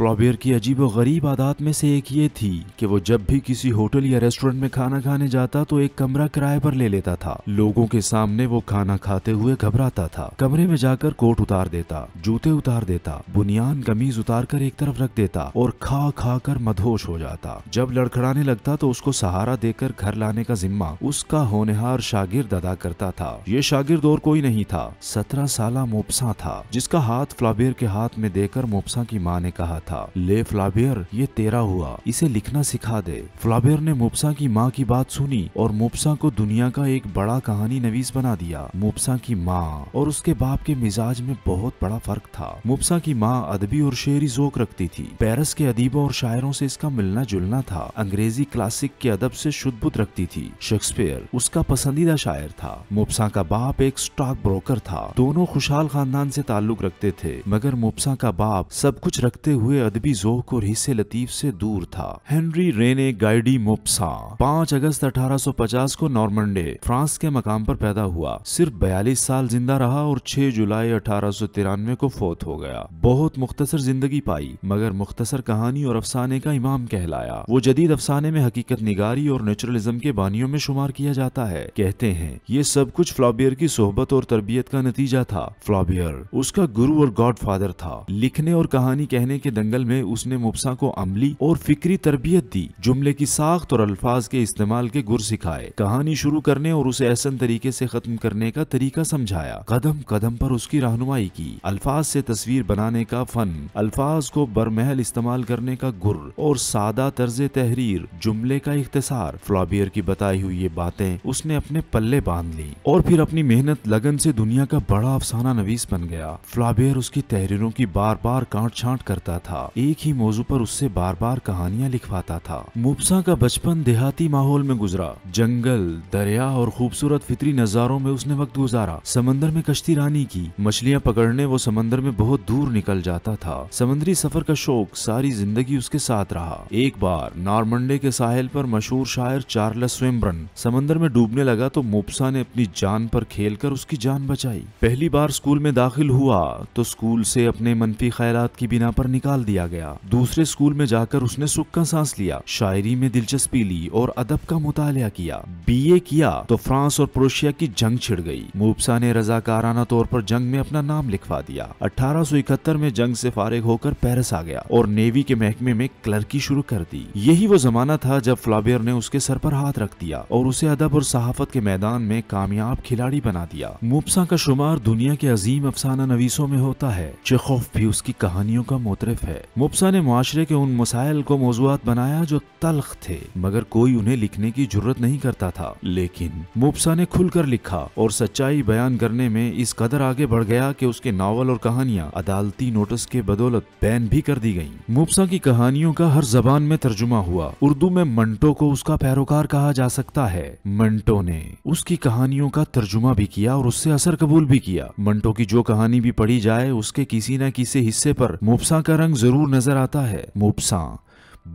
फ्लॉबियर की अजीब और गरीब आदत में से एक ये थी कि वो जब भी किसी होटल या रेस्टोरेंट में खाना खाने जाता तो एक कमरा किराए पर ले लेता था लोगों के सामने वो खाना खाते हुए घबराता था कमरे में जाकर कोट उतार देता जूते उतार देता बुनियान कमीज उतार कर एक तरफ रख देता और खा खा कर मधोश हो जाता जब लड़खड़ाने लगता तो उसको सहारा देकर घर लाने का जिम्मा उसका होनहार शागिर्द अदा करता था ये शागिर्द और कोई नहीं था सत्रह साल मोपसा था जिसका हाथ फ्लॉबियर के हाथ में देकर मोपसा की माँ ने कहा था था ले फ्लाबियर ये तेरा हुआ इसे लिखना सिखा दे फ्लाबियर ने मुबसा की माँ की बात सुनी और मुबसा को दुनिया का एक बड़ा कहानी नवीस बना दिया मुबसा की माँ और उसके बाप के मिजाज में बहुत बड़ा फर्क था मुबसा की माँ अदबी और शेरी जोक रखती थी पेरिस के अदीबों और शायरों से इसका मिलना जुलना था अंग्रेजी क्लासिक के अदब से शुद्धबुद्ध रखती थी शेक्सपियर उसका पसंदीदा शायर था मुबसा का बाप एक स्टॉक ब्रोकर था दोनों खुशहाल खानदान से ताल्लुक रखते थे मगर मुबसा का बाप सब कुछ रखते हुए हुए अदबी जोक और हिस्से लतीफ से दूर था हेनरी रेने गाइडी मोपसा पाँच अगस्त 1850 को नॉर्मंडे फ्रांस के मकाम पर पैदा हुआ सिर्फ बयालीस साल जिंदा रहा और 6 जुलाई अठारह को फोत हो गया बहुत मुख्तसर जिंदगी पाई मगर मुख्तसर कहानी और अफसाने का इमाम कहलाया वो जदीद अफसाने में हकीकत निगारी और नेचुरलिज्म के बानियों में शुमार किया जाता है कहते हैं ये सब कुछ फ्लॉबियर की सोहबत और तरबियत का नतीजा था फ्लॉबियर उसका गुरु और गॉड फादर था लिखने और कहानी कहने के दंगल में उसने मुबसा को अमली और फिक्री तरबियत दी जुमले की साख्त और अल्फाज के इस्तेमाल के गुर सिखाए कहानी शुरू करने और उसे ऐसा तरीके ऐसी खत्म करने का तरीका समझाया कदम कदम आरोप उसकी रहनुमाई की अल्फाज ऐसी तस्वीर बनाने का फन अल्फाज को बरमहल इस्तेमाल करने का गुर और सादा तर्ज तहरीर जुमले का इख्तसार फ्लॉबियर की बताई हुई ये बातें उसने अपने पल्ले बांध ली और फिर अपनी मेहनत लगन से दुनिया का बड़ा अफसाना नवीस बन गया फ्लॉबियर उसकी तहरीरों की बार बार काट छांट करता था था एक ही मौजू पर उससे बार बार कहानियां लिखवाता था मुबसा का बचपन देहाती माहौल में गुजरा जंगल दरिया और खूबसूरत फितरी नज़ारों में उसने वक्त गुजारा समंदर में कश्ती रानी की मछलियाँ पकड़ने वो समंदर में बहुत दूर निकल जाता था समुद्री सफर का शौक सारी जिंदगी उसके साथ रहा एक बार नॉर्मंडे के साहिल पर मशहूर शायर चार्लस स्वेम्ब्रन समंदर में डूबने लगा तो मुबसा ने अपनी जान पर खेलकर उसकी जान बचाई पहली बार स्कूल में दाखिल हुआ तो स्कूल से अपने मनफी ख्याल की बिना पर निकाल डाल दिया गया दूसरे स्कूल में जाकर उसने सुख का सांस लिया शायरी में दिलचस्पी ली और अदब का मुताया किया बीए किया तो फ्रांस और प्रोशिया की जंग छिड़ गई मुबसा ने रजाकाराना तौर पर जंग में अपना नाम लिखवा दिया अठारह में जंग से फारिग होकर पेरिस आ गया और नेवी के महकमे में क्लर्की शुरू कर दी यही वो जमाना था जब फ्लाबियर ने उसके सर पर हाथ रख दिया और उसे अदब और सहाफत के मैदान में कामयाब खिलाड़ी बना दिया मूबसा का शुमार दुनिया के अजीम अफसाना नवीसों में होता है चेखोफ भी उसकी कहानियों का मोतरफ है है मुबसा ने माशरे के उन मसाइल को मौजूद बनाया जो तलख थे मगर कोई उन्हें लिखने की जरूरत नहीं करता था लेकिन मुबसा ने खुलकर लिखा और सच्चाई बयान करने में इस कदर आगे बढ़ गया कि उसके नावल और कहानियाँ अदालती नोटिस के बदौलत बैन भी कर दी गयी मुबसा की कहानियों का हर जबान में तर्जुमा हुआ उर्दू में मंटो को उसका पैरोकार कहा जा सकता है मंटो ने उसकी कहानियों का तर्जुमा भी किया और उससे असर कबूल भी किया मंटो की जो कहानी भी पढ़ी जाए उसके किसी न किसी हिस्से पर मुबसा का रंग जरूर नजर आता है मोपसा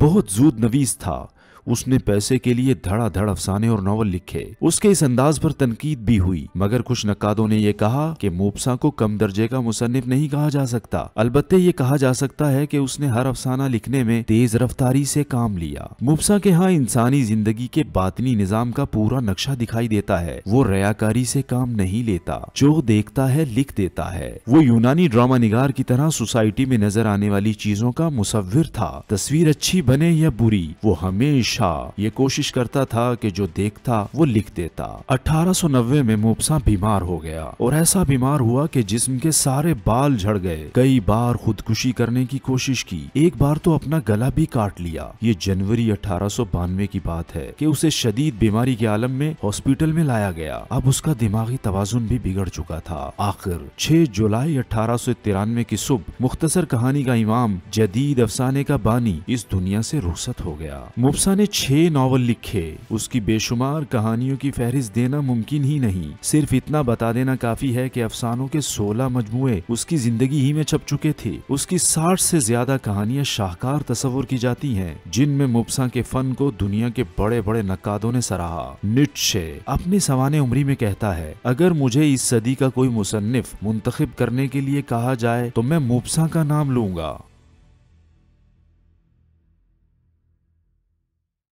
बहुत जूद नवीस था उसने पैसे के लिए धड़ाधड़ अफसाने और नावल लिखे उसके इस अंदाज पर तनकीद भी हुई मगर कुछ नक्कादों ने यह कहा कि मूपसा को कम दर्जे का मुसनफ नहीं कहा जा सकता अलबत्ते ये कहा जा सकता है कि उसने हर अफसाना लिखने में तेज रफ्तारी से काम लिया मुबसा के यहाँ इंसानी जिंदगी के बातनी निज़ाम का पूरा नक्शा दिखाई देता है वो रयाकारी से काम नहीं लेता जो देखता है लिख देता है वो यूनानी ड्रामा निगार की तरह सोसाइटी में नजर आने वाली चीजों का मुसविर था तस्वीर अच्छी बने या बुरी वो हमेशा शाह ये कोशिश करता था कि जो देखता वो लिख देता 1890 में मुबसा बीमार हो गया और ऐसा बीमार हुआ कि जिस्म के सारे बाल झड़ गए कई बार खुदकुशी करने की कोशिश की एक बार तो अपना गला भी काट लिया ये जनवरी अठारह की बात है की उसे शदीद बीमारी के आलम में हॉस्पिटल में लाया गया अब उसका दिमागी तोजुन भी बिगड़ चुका था आखिर छह जुलाई अठारह की सुबह मुख्तसर कहानी का इमाम जदीद अफसाने का बानी इस दुनिया से रुखसत हो गया मुफ्सा ने ने छह नावल लिखे उसकी बेशुमार कहानियों की फहरिस्त देना मुमकिन ही नहीं सिर्फ इतना बता देना काफी है कि अफसानों के सोलह मजमुए उसकी जिंदगी ही में छप चुके थे उसकी साठ से ज्यादा कहानियां शाहकार तस्वर की जाती हैं जिनमें मुबसा के फन को दुनिया के बड़े बड़े नक्कादों ने सराहा निट्शे अपने सवान उम्री में कहता है अगर मुझे इस सदी का कोई मुसनफ मुंतखब करने के लिए कहा जाए तो मैं मुबसा का नाम लूंगा